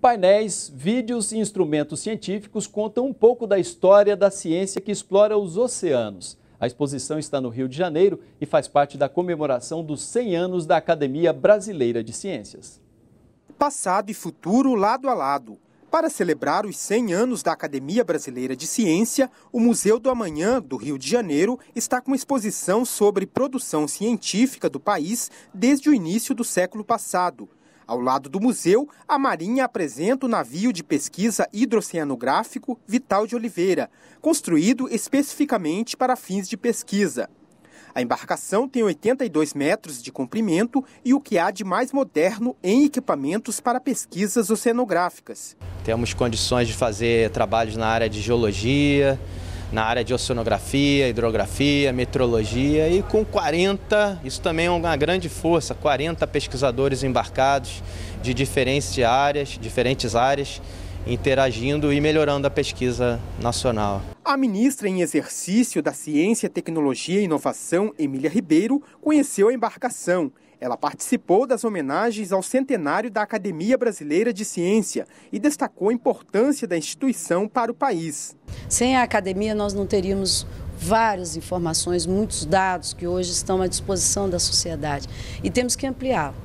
Painéis, vídeos e instrumentos científicos contam um pouco da história da ciência que explora os oceanos. A exposição está no Rio de Janeiro e faz parte da comemoração dos 100 anos da Academia Brasileira de Ciências. Passado e futuro lado a lado. Para celebrar os 100 anos da Academia Brasileira de Ciência, o Museu do Amanhã do Rio de Janeiro está com exposição sobre produção científica do país desde o início do século passado. Ao lado do museu, a Marinha apresenta o navio de pesquisa hidroceanográfico Vital de Oliveira, construído especificamente para fins de pesquisa. A embarcação tem 82 metros de comprimento e o que há de mais moderno em equipamentos para pesquisas oceanográficas. Temos condições de fazer trabalhos na área de geologia, na área de oceanografia, hidrografia, meteorologia e com 40, isso também é uma grande força, 40 pesquisadores embarcados de diferentes áreas, diferentes áreas interagindo e melhorando a pesquisa nacional. A ministra em exercício da Ciência, Tecnologia e Inovação, Emília Ribeiro, conheceu a embarcação ela participou das homenagens ao centenário da Academia Brasileira de Ciência e destacou a importância da instituição para o país. Sem a academia, nós não teríamos várias informações, muitos dados que hoje estão à disposição da sociedade e temos que ampliá-los.